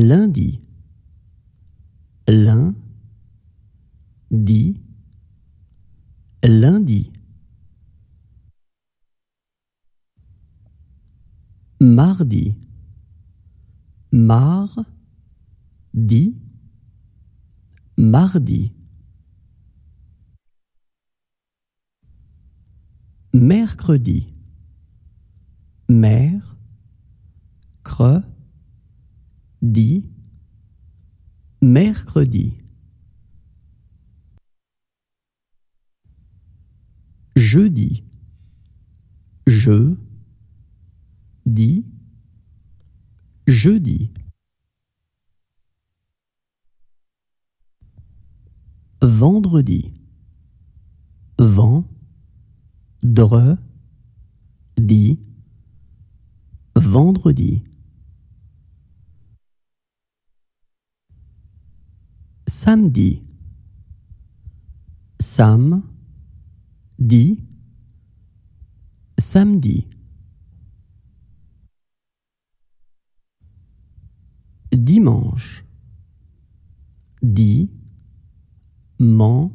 lundi lundi lundi mardi mar dit mardi mercredi mer cre dit mercredi. Jeudi. Je dis jeudi. Vendredi. dit Vendredi. samedi. Sam, dit, samedi. Dimanche, di man,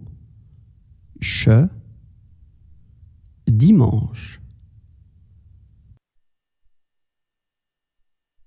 che, dimanche.